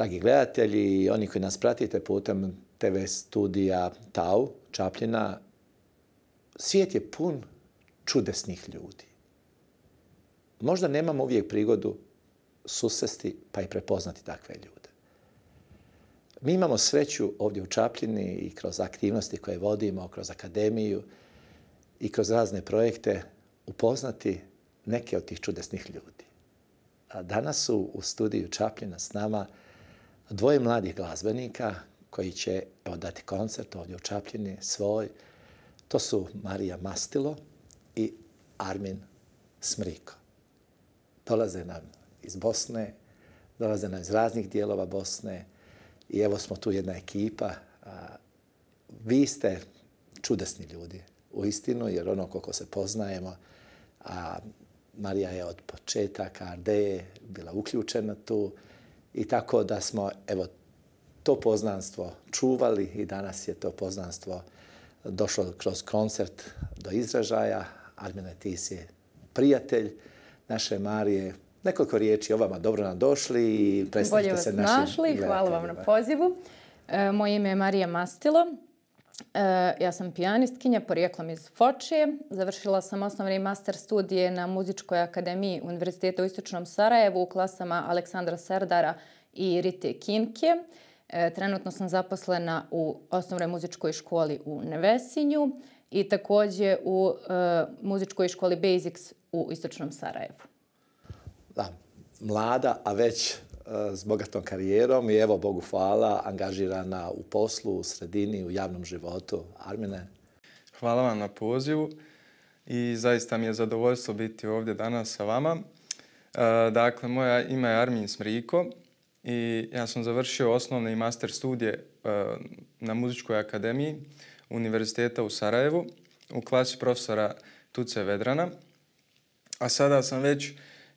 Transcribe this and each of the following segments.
dragi gledatelji oni koji nas pratite putem TV studija Tau, Čapljina, svijet je pun čudesnih ljudi. Možda nemamo uvijek prigodu susesti pa i prepoznati takve ljude. Mi imamo sreću ovdje u Čapljini i kroz aktivnosti koje vodimo, kroz akademiju i kroz razne projekte upoznati neke od tih čudesnih ljudi. A danas su u studiju Čapljina s nama dvoje mladih glazbenika koji će odati koncert ovdje u Čapljini, svoj. To su Marija Mastilo i Armin Smriko. Dolaze nam iz Bosne, dolaze nam iz raznih dijelova Bosne i evo smo tu jedna ekipa. Vi ste čudesni ljudi, u istinu, jer ono koliko se poznajemo, a Marija je od početaka Ardeje bila uključena tu, I tako da smo evo, to poznanstvo čuvali i danas je to poznanstvo došlo kroz koncert do izražaja. Armina, ti si prijatelj naše Marije. Nekoliko riječi o vama. Dobro nam došli i predstavite se našim našli. Hvala vam na pozivu. E, moje ime je Marija Mastilo. E, ja sam pijanistkinja, porijeklom iz Foče. Završila sam osnovni master studije na Muzičkoj akademiji Univerziteta u Istočnom Sarajevu u klasama Aleksandra Serdara i Rite Kinke. E, trenutno sam zaposlena u osnovnoj muzičkoj školi u Nevesinju i takođe u e, muzičkoj školi Basics u Istočnom Sarajevu. Da, mlada, a već Eh, s bogatom karijerom i evo, Bogu hvala, angažirana u poslu, u sredini, u javnom životu. Armine? Hvala vam na pozivu i zaista mi je zadovoljstvo biti ovdje danas sa vama. Eh, dakle, moja ima je Armin Smriko i ja sam završio osnovne i master studije eh, na muzičkoj akademiji Univerziteta u Sarajevu u klasi profesora Tuce Vedrana. A sada sam već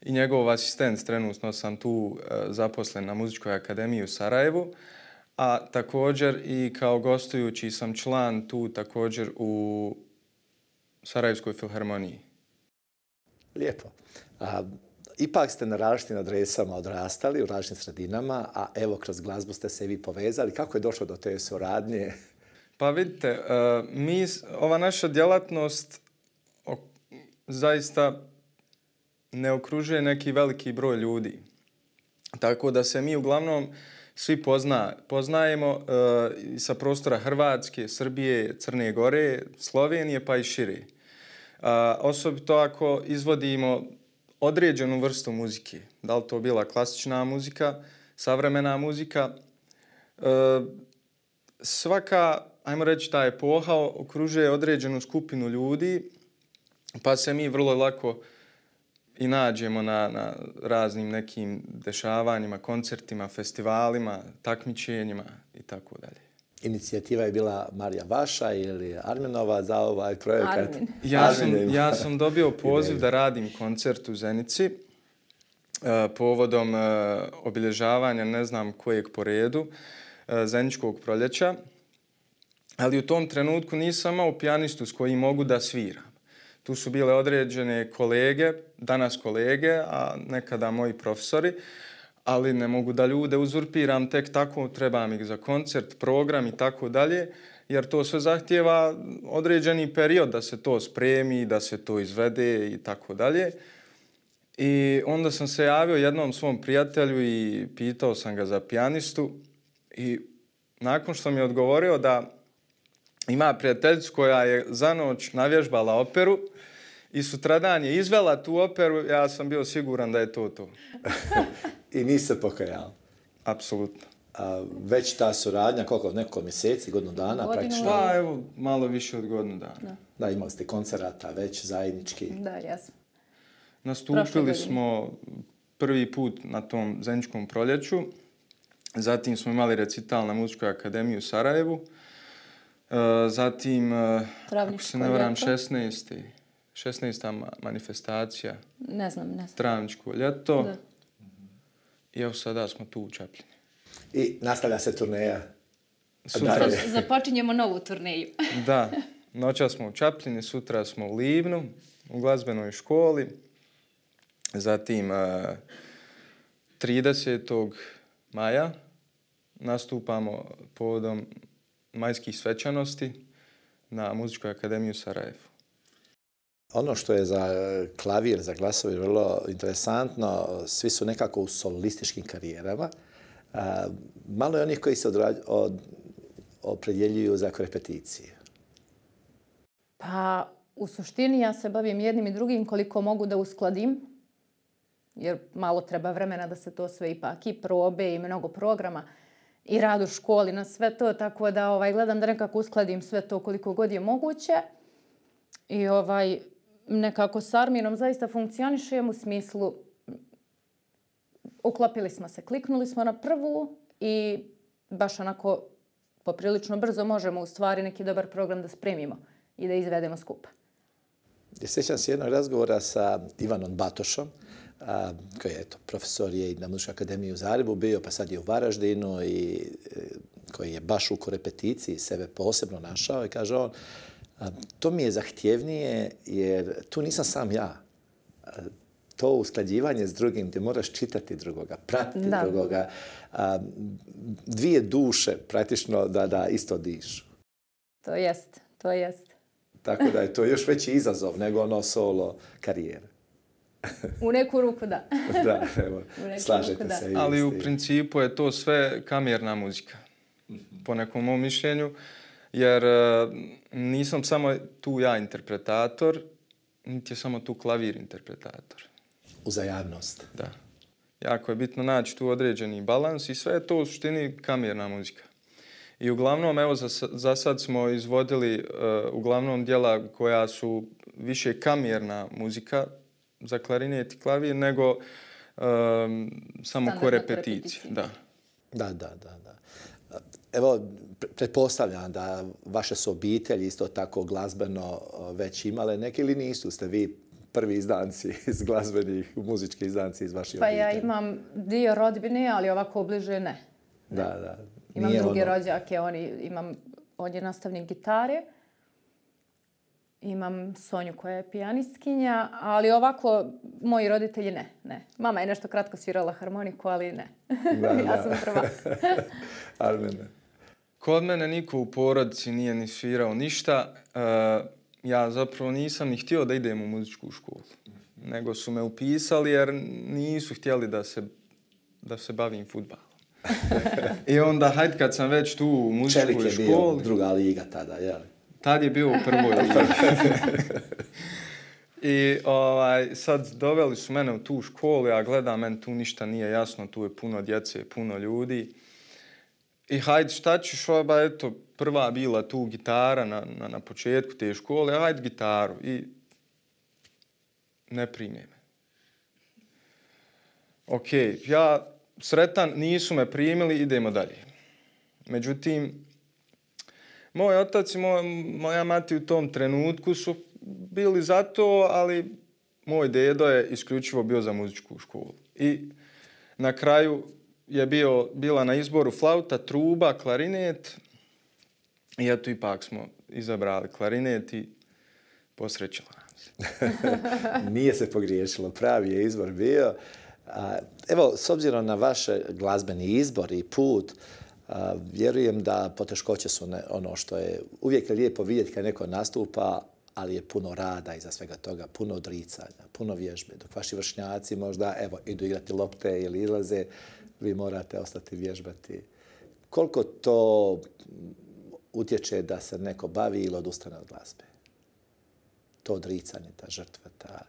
i njegov asistent trenutno sam tu e, zaposlen na Muzičkoj akademiji u Sarajevu, a također i kao gostujući sam član tu također u Sarajevskoj filharmoniji. Lijepo. A, ipak ste na različitim adresama odrastali u različitim sredinama, a evo kroz glazbu ste se vi povezali. Kako je došlo do te suradnje? Pa vidite, e, mi, ova naša djelatnost zaista ne okružuje neki veliki broj ljudi. Tako da se mi uglavnom svi pozna, poznajemo e, sa prostora Hrvatske, Srbije, Crne Gore, Slovenije pa i šire. Uh, osobito ako izvodimo određenu vrstu muzike, da li to bila klasična muzika, savremena muzika, uh, svaka, ajmo reći, ta epoha okružuje određenu skupinu ljudi, pa se mi vrlo lako uh, i nađemo na, na raznim nekim dešavanjima, koncertima, festivalima, takmičenjima i tako dalje. Inicijativa je bila Marija Vaša ili Armenova za ovaj projekat? Armin. Ja, sam, ja sam dobio poziv da radim koncert u Zenici eh, povodom eh, obilježavanja ne znam kojeg po redu eh, Zeničkog proljeća. Ali u tom trenutku nisam imao pijanistu s kojim mogu da sviram tu su bile određene kolege, danas kolege, a nekada moji profesori, ali ne mogu da ljude uzurpiram tek tako, trebam ih za koncert, program i tako dalje, jer to sve zahtjeva određeni period da se to spremi, da se to izvede i tako dalje. I onda sam se javio jednom svom prijatelju i pitao sam ga za pijanistu i nakon što mi je odgovorio da ima prijateljicu koja je za noć navježbala operu, i sutradan je izvela tu operu, ja sam bio siguran da je to to. I niste pokajali? Apsolutno. A, već ta suradnja, koliko od nekoliko mjeseci, godinu dana godinu praktično? Pa, evo, malo više od godinu dana. Da, da imali ste koncerata već zajednički. Da, jesam. Nastupili smo prvi put na tom zajedničkom proljeću. Zatim smo imali recital na Muzičkoj akademiji u Sarajevu. E, zatim, e, Travničko ako se ne varam, 16. 16. manifestacija. Ne znam, ne znam. Travničko ljeto. Da. I evo sada smo tu u Čapljini. I nastavlja se turneja. Sutra. Započinjemo novu turneju. da. Noća smo u Čapljini, sutra smo u Livnu, u glazbenoj školi. Zatim 30. E, maja nastupamo povodom majskih svečanosti na Muzičkoj akademiji u Sarajevu. Ono što je za klavir, za glasove vrlo interesantno, svi su nekako u solističkim karijerama. A, malo je onih koji se od, opredjeljuju za korepeticije. Pa, u suštini ja se bavim jednim i drugim koliko mogu da uskladim, jer malo treba vremena da se to sve ipak i probe i mnogo programa i rad u školi na sve to, tako da ovaj, gledam da nekako uskladim sve to koliko god je moguće. I ovaj, nekako s Arminom zaista funkcionišem u smislu uklopili smo se, kliknuli smo na prvu i baš onako poprilično brzo možemo u stvari neki dobar program da spremimo i da izvedemo skupa. Ja sjećam se jednog razgovora sa Ivanom Batošom, a, koji je eto, profesor je i na Muzičkoj akademiju u Zarebu bio, pa sad je u Varaždinu i e, koji je baš u korepeticiji sebe posebno našao i kaže on, To mi je zahtjevnije jer tu nisam sam ja. To usklađivanje s drugim gdje moraš čitati drugoga, pratiti da. drugoga. Dvije duše praktično da, da isto dišu. To jest, to jest. Tako da je to još veći izazov nego ono solo karijere. U neku ruku da. da, evo, slažete se. Da. Ali u principu je to sve kamjerna muzika. Po nekom mom mišljenju. Uh, jer e, nisam samo tu ja interpretator, niti je samo tu klavir interpretator. Uzajavnost. Da. Jako je bitno naći tu određeni balans i sve je to u suštini kamerna muzika. I uglavnom, evo, za, za sad smo izvodili uh, uglavnom dijela koja su više kamerna muzika za klarinet i klavir nego um, samo korepeticija. Da. da, da, da, da. Evo, pretpostavljam da vaše su obitelji isto tako glazbeno već imale neke ili nisu? Ste vi prvi izdanci iz glazbenih, muzičkih izdanci iz vaših obitelji? Pa ja imam dio rodbine, ali ovako bliže ne. Da, da. Imam Nije druge ono- rođake, oni, imam, on je nastavnik gitare. Imam Sonju koja je pijanistkinja, ali ovako moji roditelji ne, ne. Mama je nešto kratko svirala harmoniku, ali ne. ja sam prva. Armin, ne. Kod mene niko u porodici nije ni svirao ništa. E, ja zapravo nisam ni htio da idem u muzičku školu. Nego su me upisali jer nisu htjeli da se, da se bavim futbalom. I onda, hajde, kad sam već tu u muzičku školu... Čelik je školi, bio druga liga tada, jel? Tad je bio u prvoj ligi. I ovaj, sad doveli su mene u tu školu, ja gledam, meni tu ništa nije jasno, tu je puno djece, puno ljudi. I hajde, šta ćeš ova, eto, prva bila tu gitara na, na, na početku te škole, hajde gitaru. I ne prime me. Ok, ja sretan, nisu me primili, idemo dalje. Međutim, moj otac i moj, moja mati u tom trenutku su bili za to, ali moj dedo je isključivo bio za muzičku školu. I na kraju je bio, bila na izboru flauta, truba, klarinet. I eto ipak smo izabrali klarinet i posrećila Nije se pogriješilo, pravi je izbor bio. Evo, s obzirom na vaš glazbeni izbor i put, vjerujem da poteškoće su ne, ono što je uvijek lijepo vidjeti kad neko nastupa, ali je puno rada iza svega toga, puno odricanja, puno vježbe. Dok vaši vršnjaci možda evo, idu igrati lopte ili izlaze, vi morate ostati vježbati. Koliko to utječe da se neko bavi ili odustane od glazbe? To odricanje, ta žrtva, ta...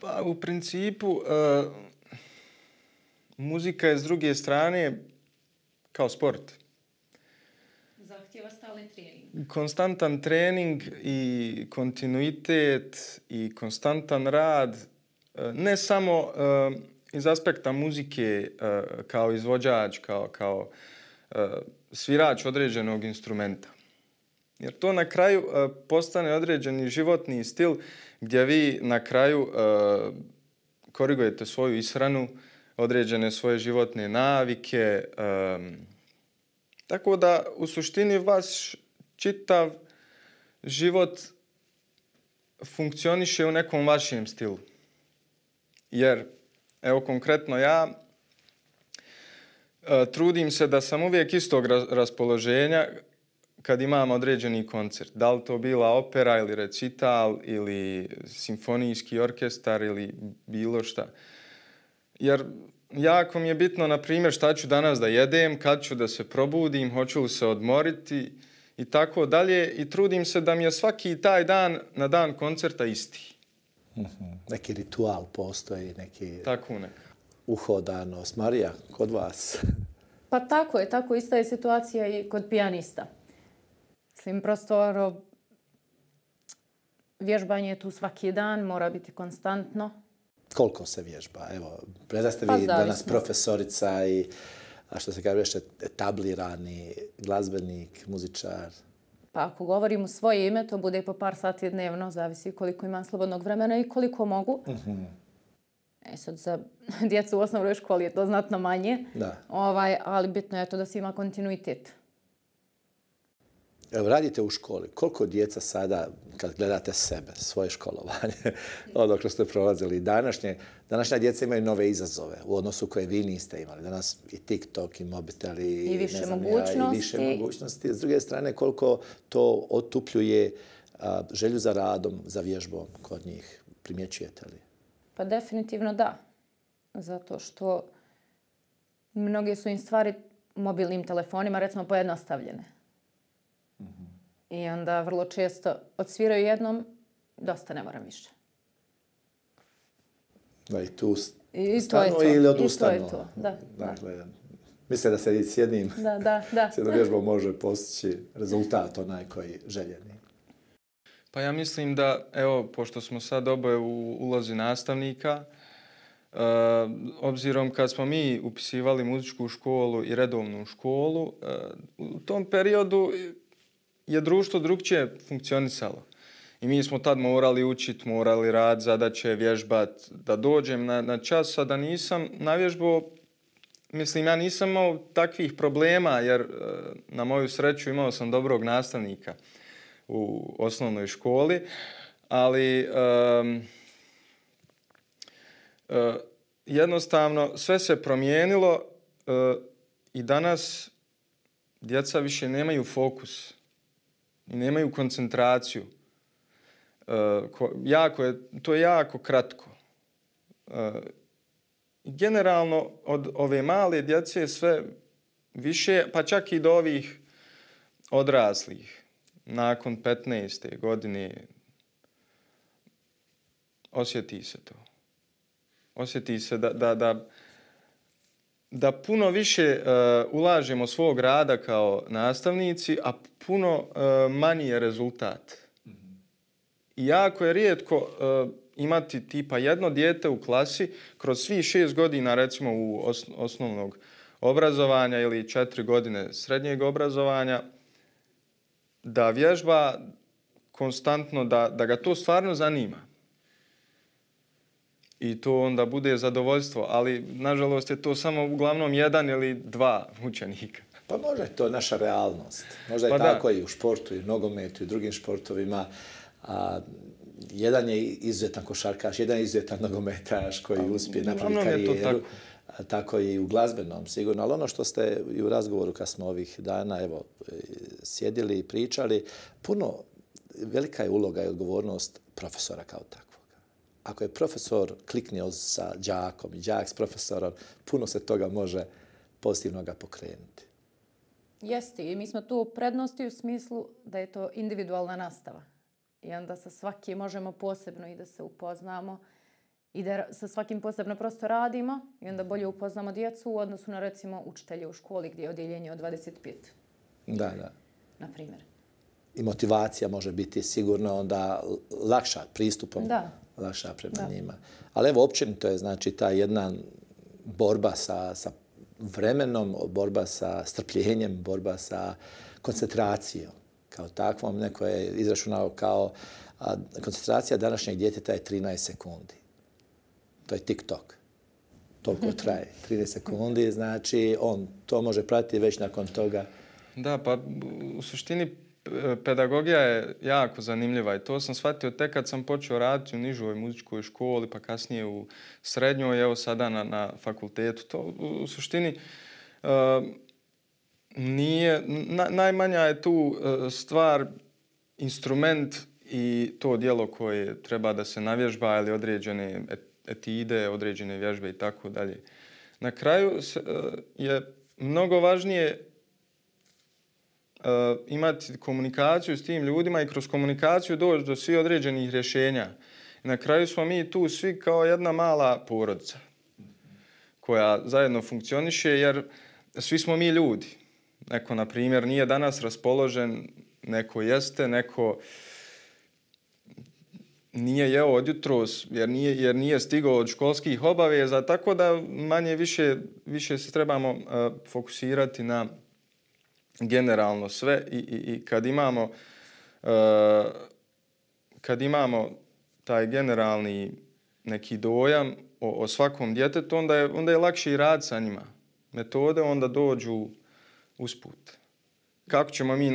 Pa, u principu, uh, muzika je s druge strane kao sport. Zahtjeva stalni trening. Konstantan trening i kontinuitet i konstantan rad, uh, ne samo uh, iz aspekta muzike eh, kao izvođač, kao, kao eh, svirač određenog instrumenta. Jer to na kraju eh, postane određeni životni stil gdje vi na kraju korigujete svoju ishranu, određene svoje životne navike. Tako da u suštini vaš čitav život funkcioniše u nekom vašem stilu. Jer Evo konkretno ja e, trudim se da sam uvijek istog raspoloženja kad imam određeni koncert. Da li to bila opera ili recital ili simfonijski orkestar ili bilo šta. Jer jako mi je bitno, na primjer, šta ću danas da jedem, kad ću da se probudim, hoću li se odmoriti i tako dalje. I trudim se da mi je svaki taj dan na dan koncerta isti. -hmm. Neki ritual postoji, neki... Tako ne. Uhodanost. Marija, kod vas? pa tako je, tako ista je situacija i kod pijanista. Mislim, prosto, ono, vježbanje tu svaki dan, mora biti konstantno. Koliko se vježba? Evo, predaste pa vi pa, danas profesorica i a što se kaže, etablirani glazbenik, muzičar. Pa ako govorim u svoje ime, to bude po par sati dnevno, zavisi koliko imam slobodnog vremena i koliko mogu. Uh mhm. -huh. E sad, za djecu u osnovnoj školi je to znatno manje, da. Ovaj, ali bitno je to da se ima kontinuitet. Uh Evo, radite u školi. Koliko djeca sada, kad gledate sebe, svoje školovanje, ono što ste prolazili, današnje, današnja djeca imaju nove izazove u odnosu koje vi niste imali. Danas i TikTok, i mobitel, i, I, više, znam, mogućnosti. Ja, i više mogućnosti. S druge strane, koliko to otupljuje a, želju za radom, za vježbom kod njih, primjećujete li? Pa definitivno da. Zato što mnoge su im stvari mobilnim telefonima, recimo, pojednostavljene. I onda vrlo često odsviraju jednom, dosta ne moram više. Da, i tu stanu ili odustanu. I to je to, da. Dakle, da. misle da se i sjednim. Da, da, da. Sjedna može postići rezultat onaj koji željeni. Pa ja mislim da, evo, pošto smo sad oboje u ulozi nastavnika, Uh, obzirom kad smo mi upisivali muzičku školu i redovnu školu, uh, u tom periodu je društvo drugčije funkcionisalo. I mi smo tad morali učit, morali rad, zadaće, vježbat, da dođem na, na čas, a da nisam na vježbu, mislim, ja nisam imao takvih problema, jer e, na moju sreću imao sam dobrog nastavnika u osnovnoj školi, ali um, uh, jednostavno sve se promijenilo uh, i danas djeca više nemaju fokus i nemaju koncentraciju. Uh, ko, jako je, to je jako kratko. Uh, generalno, od ove male djece sve više, pa čak i do ovih odraslih, nakon 15. godine, osjeti se to. Osjeti se da, da, da, da puno više uh, ulažemo svog rada kao nastavnici, a puno uh, manji je rezultat. Mhm. Jako je rijetko uh, imati tipa jedno dijete u klasi kroz svi šest godina recimo u osno osnovnog obrazovanja ili četiri godine srednjeg obrazovanja da vježba konstantno, da, da ga to stvarno zanima i to onda bude zadovoljstvo, ali nažalost je to samo uglavnom jedan ili dva učenika. Pa možda je to naša realnost. Možda je pa tako i u sportu, i u nogometu, i u drugim sportovima. A, jedan je izuzetan košarkaš, jedan je izuzetan nogometaš koji pa, uspije napraviti karijeru. Tako i u glazbenom, sigurno. Ali ono što ste i u razgovoru kad smo ovih dana evo, e, sjedili i pričali, puno velika je uloga i odgovornost profesora kao tako ako je profesor kliknio sa džakom i džak s profesorom, puno se toga može pozitivno ga pokrenuti. Jeste, i mi smo tu u prednosti u smislu da je to individualna nastava. I onda sa svakim možemo posebno i da se upoznamo i da sa svakim posebno prosto radimo i onda bolje upoznamo djecu u odnosu na recimo učitelje u školi gdje je odjeljenje od 25. Da, da. Na primjer i motivacija može biti sigurno onda lakša pristupom, da. lakša prema da. njima. Ali evo, općen, to je znači ta jedna borba sa, sa vremenom, borba sa strpljenjem, borba sa koncentracijom kao takvom. Neko je izračunao kao a, koncentracija današnjeg djeteta je 13 sekundi. To je TikTok. Toliko traje. 30 sekundi, znači on to može pratiti već nakon toga. Da, pa u suštini pedagogija je jako zanimljiva i to sam shvatio tek kad sam počeo raditi u nižoj muzičkoj školi, pa kasnije u srednjoj, evo sada na, na fakultetu. To u, u suštini uh, nije, na, najmanja je tu uh, stvar, instrument i to dijelo koje treba da se navježba ili određene etide, određene vježbe i tako dalje. Na kraju se, uh, je mnogo važnije uh, eh, imati komunikaciju s tim ljudima i kroz komunikaciju doći do svih određenih rješenja. na kraju smo mi tu svi kao jedna mala porodica koja zajedno funkcioniše jer svi smo mi ljudi. Neko, na primjer, nije danas raspoložen, neko jeste, neko nije jeo od jutros jer nije, jer nije stigao od školskih obaveza, tako da manje više, više se trebamo uh, fokusirati na generalno sve i, i, i kad imamo uh, kad imamo taj generalni neki dojam o, o svakom djetetu, onda je, onda je lakše i rad sa njima. Metode onda dođu usput. Kako ćemo mi e,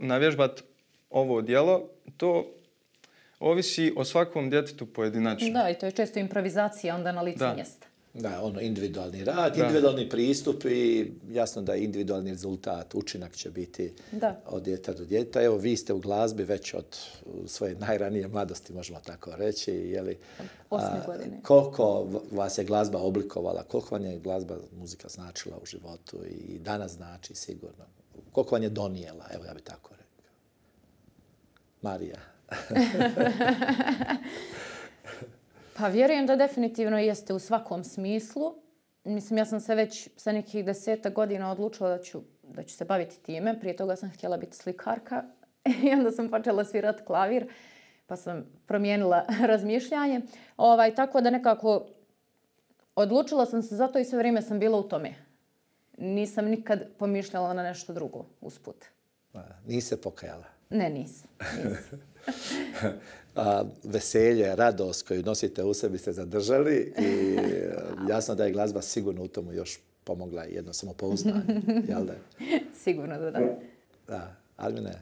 navježbati ovo dijelo, to ovisi o svakom djetetu pojedinačno. Da, i to je često improvizacija onda na licu mjesta. Da, ono individualni rad, da. individualni pristup i jasno da je individualni rezultat, učinak će biti da. od djeta do djeta. Evo, vi ste u glazbi već od svoje najranije mladosti, možemo tako reći. Jeli, Osme a, godine. Koliko vas je glazba oblikovala, koliko vam je glazba, muzika značila u životu i danas znači sigurno. Koliko vam je donijela, evo ja bih tako rekao. Marija. Pa vjerujem da definitivno jeste u svakom smislu. Mislim, ja sam se već sa nekih deseta godina odlučila da ću, da ću se baviti time. Prije toga sam htjela biti slikarka i onda sam počela svirati klavir pa sam promijenila razmišljanje. Ovaj, tako da nekako odlučila sam se zato i sve vrijeme sam bila u tome. Nisam nikad pomišljala na nešto drugo usput. Nisi se pokajala? Ne, nisam. nisam. veselje, radost koju nosite u sebi ste zadržali i jasno da je glazba sigurno u tomu još pomogla jedno samopouznanje, jel da? sigurno da da. Da, Almine,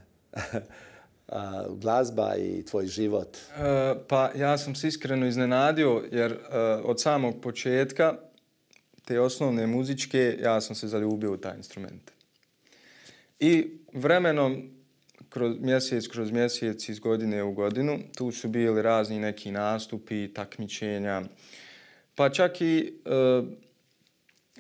A, glazba i tvoj život? E, pa ja sam se iskreno iznenadio jer e, od samog početka te osnovne muzičke ja sam se zaljubio u taj instrument. I vremenom kroz mjesec, kroz mjesec, iz godine u godinu. Tu su bili razni neki nastupi, takmičenja. Pa čak i e,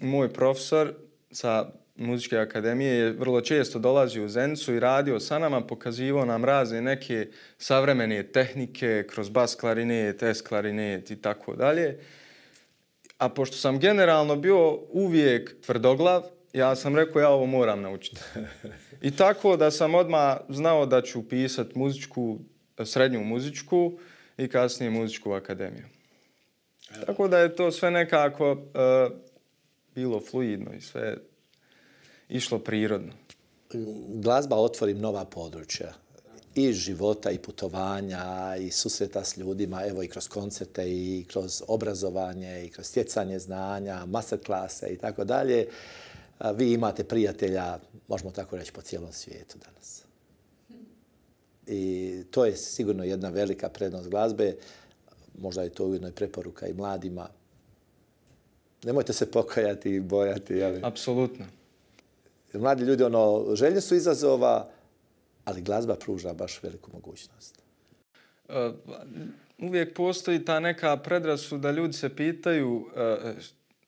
moj profesor sa muzičke akademije je vrlo često dolazio u Zencu i radio sa nama, pokazivao nam razne neke savremene tehnike kroz bas klarinet, es klarinet i tako dalje. A pošto sam generalno bio uvijek tvrdoglav, ja sam rekao ja ovo moram naučiti. I tako da sam odmah znao da ću pisat muzičku, srednju muzičku i kasnije muzičku akademiju. Evo. Tako da je to sve nekako uh, bilo fluidno i sve išlo prirodno. Glazba otvori nova područja i života i putovanja i susreta s ljudima, evo i kroz koncerte i kroz obrazovanje i kroz stjecanje znanja, masterklase i tako dalje vi imate prijatelja, možemo tako reći, po cijelom svijetu danas. I to je sigurno jedna velika prednost glazbe. Možda je to ujedno i preporuka i mladima. Nemojte se pokajati i bojati. Ali... Apsolutno. Mladi ljudi, ono, želje su izazova, ali glazba pruža baš veliku mogućnost. E, uvijek postoji ta neka predrasu da ljudi se pitaju e,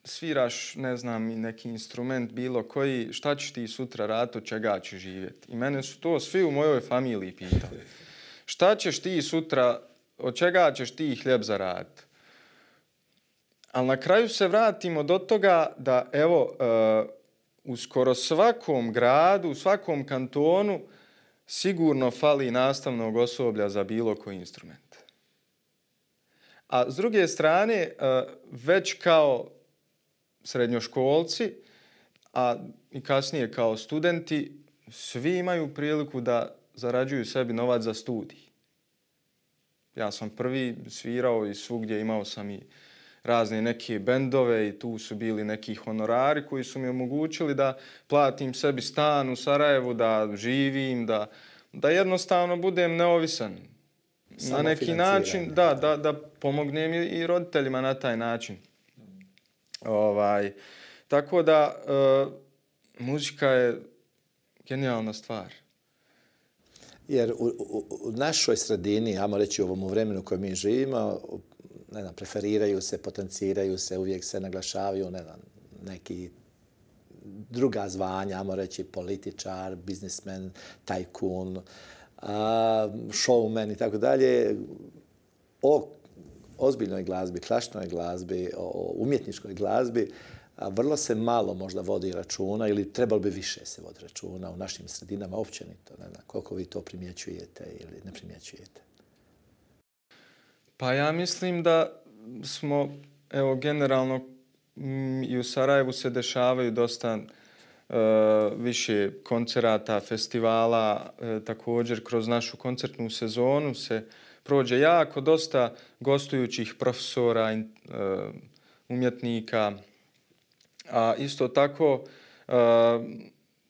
sviraš, ne znam, neki instrument, bilo koji, šta ćeš ti sutra rati, od čega ćeš živjeti? I mene su to svi u mojoj familiji pitali. Šta ćeš ti sutra, od čega ćeš ti hljeb za rad? Ali na kraju se vratimo do toga da, evo, uh, u skoro svakom gradu, u svakom kantonu, sigurno fali nastavnog osoblja za bilo koji instrument. A s druge strane, uh, već kao srednjoškolci, a i kasnije kao studenti, svi imaju priliku da zarađuju sebi novac za studij. Ja sam prvi svirao i svugdje imao sam i razne neke bendove i tu su bili neki honorari koji su mi omogućili da platim sebi stan u Sarajevu, da živim, da, da jednostavno budem neovisan. Samo na neki način, da, da, da pomognem i roditeljima na taj način. Ovaj, tako da, uh, muzika je genijalna stvar. Jer u, u, u našoj sredini, ja moram reći u ovom vremenu u kojem mi živimo, ne znam, preferiraju se, potenciraju se, uvijek se naglašavaju, ne znam, neki druga zvanja, ja moram reći političar, biznismen, tajkun, uh, showman i tako dalje. O ozbiljnoj glazbi, klasičnoj glazbi, o umjetničkoj glazbi, a vrlo se malo možda vodi računa ili trebalo bi više se vodi računa u našim sredinama općenito. Ne znam, koliko vi to primjećujete ili ne primjećujete? Pa ja mislim da smo, evo, generalno mm, i u Sarajevu se dešavaju dosta e, više koncerata, festivala, e, također kroz našu koncertnu sezonu se e, prođe jako dosta gostujućih profesora, eh, umjetnika. A isto tako eh,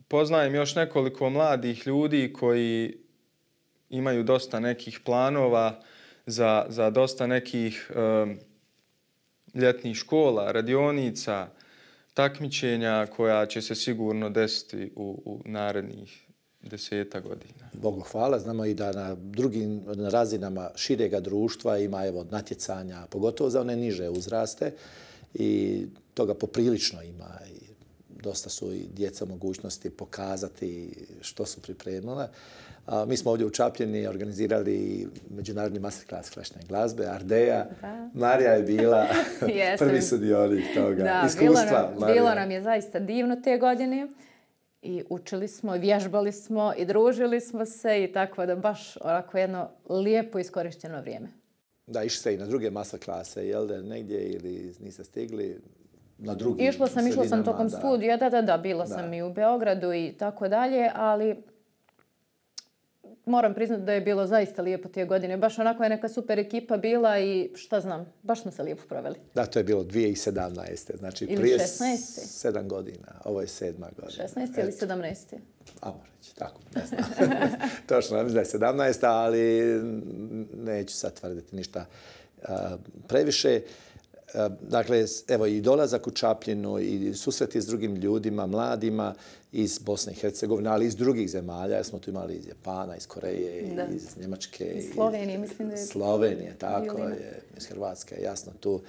poznajem još nekoliko mladih ljudi koji imaju dosta nekih planova za, za dosta nekih eh, ljetnih škola, radionica, takmičenja koja će se sigurno desiti u, u narednih deseta godina. Bogu hvala, znamo i da na drugim na razinama širega društva ima evo natjecanja, pogotovo za one niže uzraste i toga poprilično ima i dosta su i djeca mogućnosti pokazati što su pripremile. A, mi smo ovdje u Čapljeni organizirali međunarodni masterclass klasične glazbe, Ardeja. Marija je bila prvi sudionik toga. Da, Iskustva, bilo nam je zaista divno te godine i učili smo, i vježbali smo i družili smo se i tako da baš onako jedno lijepo iskorišteno vrijeme. Da, išli ste i na druge masa klase, jel da negdje ili niste stigli na drugim Išla sam, sredinama, išla sam tokom da. studija, da, da, da, bila da. sam i u Beogradu i tako dalje, ali moram priznati da je bilo zaista lijepo tije godine. Baš onako je neka super ekipa bila i šta znam, baš smo se lijepo proveli. Da, to je bilo 2017. Znači ili prije 16. sedam godina. Ovo je sedma godina. 16. ili 17. Amo reći, tako, ne znam. Točno, mislim da je 17. ali neću sad tvrditi ništa previše. Uh, previše dakle, evo i dolazak u Čapljinu i susreti s drugim ljudima, mladima iz Bosne i Hercegovine, ali i iz drugih zemalja. Smo tu imali iz Japana, iz Koreje, da. iz Njemačke. Iz Slovenije, iz, mislim da je. Slovenije, tako bilima. je, iz Hrvatske, jasno tu.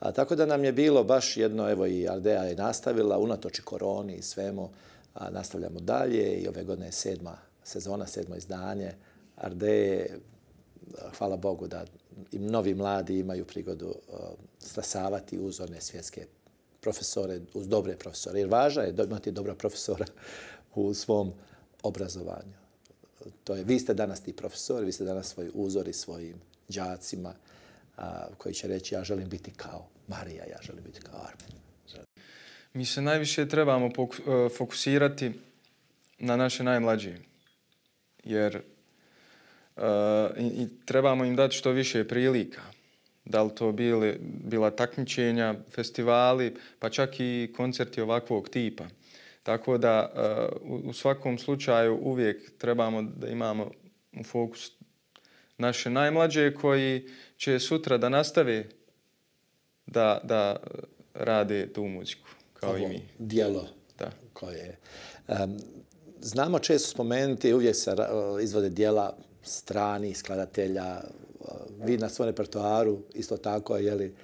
A, tako da nam je bilo baš jedno, evo i Ardea je nastavila, unatoči koroni i svemu, a, nastavljamo dalje i ove godine je sedma sezona, sedmo izdanje. Arde, hvala Bogu da i novi mladi imaju prigodu a, stasavati uz one svjetske profesore, uz dobre profesore. Jer važno je imati dobra profesora u svom obrazovanju. To je, vi ste danas ti profesori, vi ste danas svoj uzori svojim džacima a, koji će reći ja želim biti kao Marija, ja želim biti kao Armin. Mi se najviše trebamo e, fokusirati na naše najmlađe. Jer uh, i, i trebamo im dati što više prilika da li to bile, bila takmičenja, festivali, pa čak i koncerti ovakvog tipa. Tako da eh, u svakom slučaju uvijek trebamo da imamo u fokus naše najmlađe koji će sutra da nastave da, da eh, rade tu muziku, kao Ovo, i mi. Dijelo da. koje je. Um, znamo često spomenuti, uvijek se eh, izvode dijela strani, skladatelja, vi na svom repertoaru isto tako je li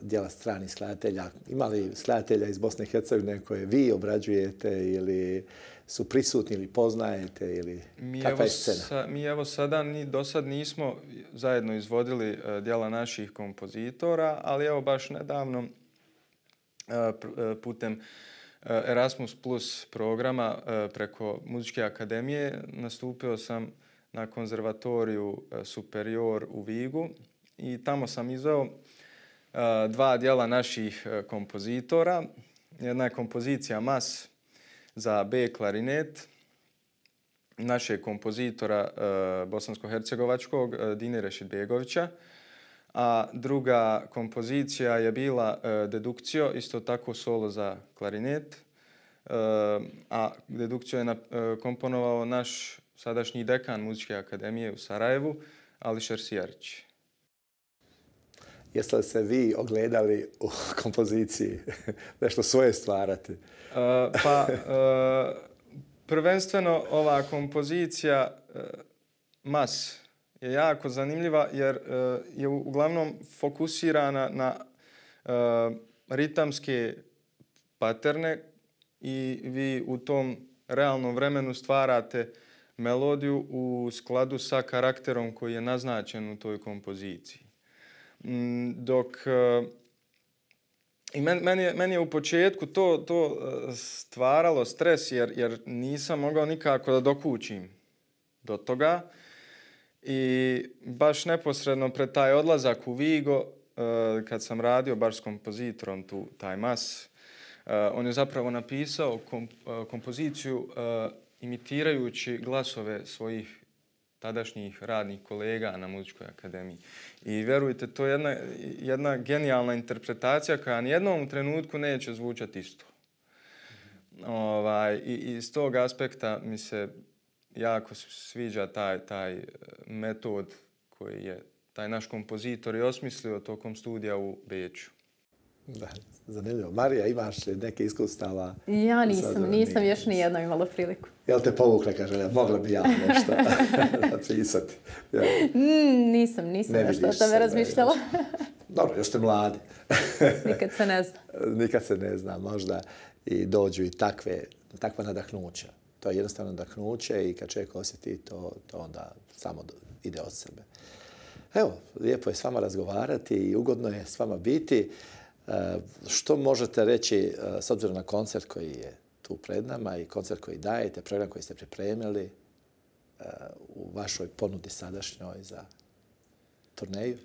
djela strani skladatelja. Imali skladatelja iz Bosne i Hercegovine koje vi obrađujete ili su prisutni ili poznajete ili mi kakva je scena? Sa, mi evo sada ni, do sad nismo zajedno izvodili uh, djela naših kompozitora, ali evo baš nedavno uh, putem uh, Erasmus Plus programa uh, preko Muzičke akademije nastupio sam uh, na konzervatoriju e, superior u Vigu i tamo sam izveo e, dva dijela naših e, kompozitora. Jedna je kompozicija Mas za B klarinet naše kompozitora bosansko-hercegovačkog Dine Rešidbegovića, a druga kompozicija je bila Dedukcio, isto tako solo za klarinet, a Dedukcio je komponovao naš sadašnji dekan muzičke akademije u Sarajevu, Ališer Sijarić. Jeste li se vi ogledali u kompoziciji nešto svoje stvarati? E, pa, e, prvenstveno ova kompozicija e, Mas je jako zanimljiva jer je uglavnom fokusirana na e, ritamske paterne i vi u tom realnom vremenu stvarate e, melodiju u skladu sa karakterom koji je naznačen u toj kompoziciji. Mm, dok e, i men, meni, je, meni je u početku to, to e, stvaralo stres jer, jer nisam mogao nikako da dokućim do toga. I baš neposredno pred taj odlazak u Vigo, e, kad sam radio baš s kompozitorom tu, taj mas, on je zapravo napisao kompoziciju imitirajući glasove svojih tadašnjih radnih kolega na muzičkoj akademiji. I verujte, to je jedna, jedna genijalna interpretacija koja jednom trenutku neće zvučati isto. Ovaj, i, iz tog aspekta mi se jako sviđa taj, taj e, metod koji je taj naš kompozitor i osmislio tokom studija u Beću. Da, zanimljivo. Marija, imaš neke iskustava? Ja nisam, nisam još ni jedno imala priliku. Jel te povukla, kaže, ja mogla bi ja nešto napisati? Ja. Mm, nisam, nisam ne nešto o tome razmišljala. Dobro, još ste mladi. Nikad se ne zna. Nikad se ne zna, možda i dođu i takve, takva nadahnuća. To je jednostavno nadahnuće i kad čovjek osjeti to, to onda samo ide od sebe. Evo, lijepo je s vama razgovarati i ugodno je s vama biti. E, što možete reći e, s obzirom na koncert koji je tu pred nama i koncert koji dajete, program koji ste pripremili e, u vašoj ponudi sadašnjoj za turneju?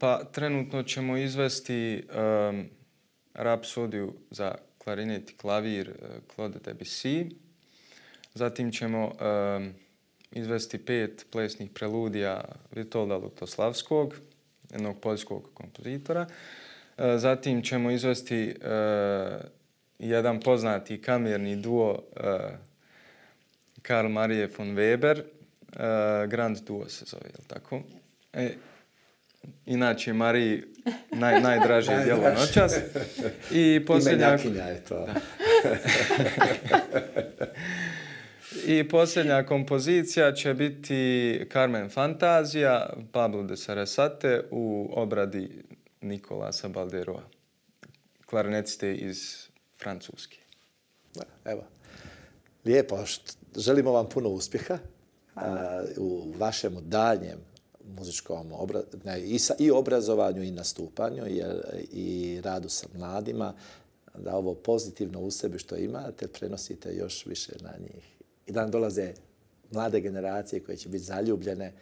Pa trenutno ćemo izvesti rapsodiju za klarinet i klavir Claude Debussy. Zatim ćemo izvesti pet plesnih preludija Vitolda Lutoslavskog, jednog poljskog kompozitora. Uh, E, zatim ćemo izvesti uh, jedan poznati kamerni duo uh, Karl marie von Weber. Uh, grand duo se zove, je li tako? E, inače, Mariji naj, najdraže djelo na čas. I posljednja... Imenjakinja je to. I posljednja kompozicija će biti Carmen Fantazija, Pablo de Sarasate u obradi Nikolasa Balderova, klarneciste iz Francuske. Evo, lijepo. Želimo vam puno uspjeha u vašem daljem muzičkom obra i, i obrazovanju i nastupanju i, i radu sa mladima da ovo pozitivno u sebi što imate prenosite još više na njih. I da nam dolaze mlade generacije koje će biti zaljubljene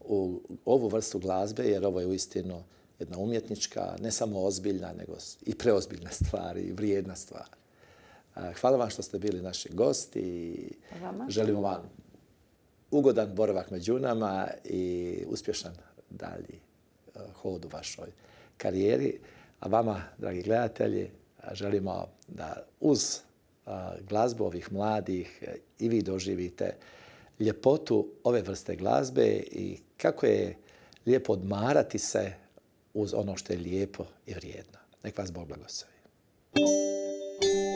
u ovu vrstu glazbe jer ovo je u istinu jedna umjetnička, ne samo ozbiljna, nego i preozbiljna stvar i vrijedna stvar. Hvala vam što ste bili naši gosti. Pa želimo vam ugodan boravak među nama i uspješan dalji e, hod u vašoj karijeri. A vama, dragi gledatelji, želimo da uz e, glazbu ovih mladih e, i vi doživite ljepotu ove vrste glazbe i kako je lijepo odmarati se uz ono što je lijepo i vrijedno. Nek vas Bog blagosavi. Thank you.